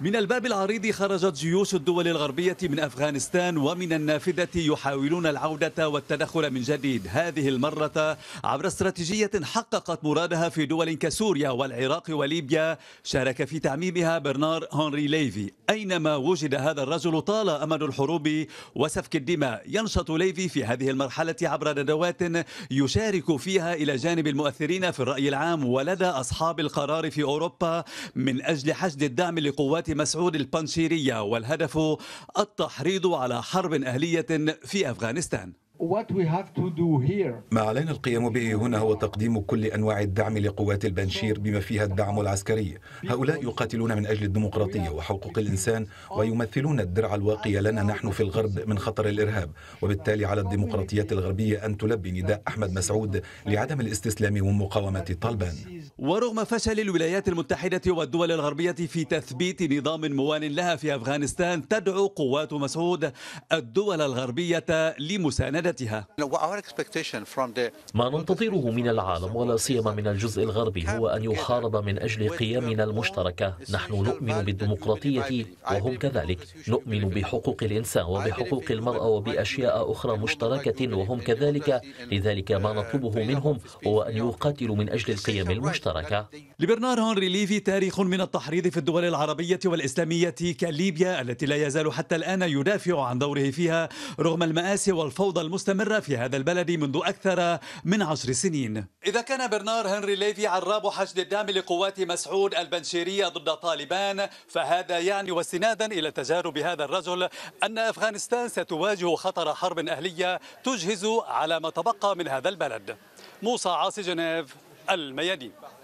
من الباب العريض خرجت جيوش الدول الغربية من أفغانستان ومن النافذة يحاولون العودة والتدخل من جديد هذه المرة عبر استراتيجية حققت مرادها في دول كسوريا والعراق وليبيا شارك في تعميمها برنار هنري ليفي أينما وجد هذا الرجل طال أمد الحروب وسفك الدماء ينشط ليفي في هذه المرحلة عبر ندوات يشارك فيها إلى جانب المؤثرين في الرأي العام ولدى أصحاب القرار في أوروبا من أجل حشد الدعم لقوات مسعود البنشيرية والهدف التحريض على حرب أهلية في أفغانستان ما علينا القيام به هنا هو تقديم كل أنواع الدعم لقوات البنشير بما فيها الدعم العسكري هؤلاء يقاتلون من أجل الديمقراطية وحقوق الإنسان ويمثلون الدرع الواقي لنا نحن في الغرب من خطر الإرهاب وبالتالي على الديمقراطيات الغربية أن تلبي نداء أحمد مسعود لعدم الاستسلام ومقاومة طالبان ورغم فشل الولايات المتحدة والدول الغربية في تثبيت نظام موال لها في أفغانستان تدعو قوات مسعود الدول الغربية لمساندة مشكلاتها ما ننتظره من العالم ولا سيما من الجزء الغربي هو أن يحارب من أجل قيمنا المشتركة نحن نؤمن بالديمقراطية وهم كذلك نؤمن بحقوق الإنسان وبحقوق المرأة وبأشياء أخرى مشتركة وهم كذلك لذلك ما نطلبه منهم هو أن يقاتلوا من أجل القيم المشتركة لبرنار هنري ليفي تاريخ من التحريض في الدول العربية والإسلامية كليبيا التي لا يزال حتى الآن يدافع عن دوره فيها رغم المآسي والفوضى المستمرة مستمرة في هذا البلد منذ أكثر من عشر سنين إذا كان برنار هنري ليفي عراب حشد الدعم لقوات مسعود البنشيرية ضد طالبان فهذا يعني واستنادا إلى تجارب هذا الرجل أن أفغانستان ستواجه خطر حرب أهلية تجهز على ما تبقى من هذا البلد موسى عاصي جنيف الميادين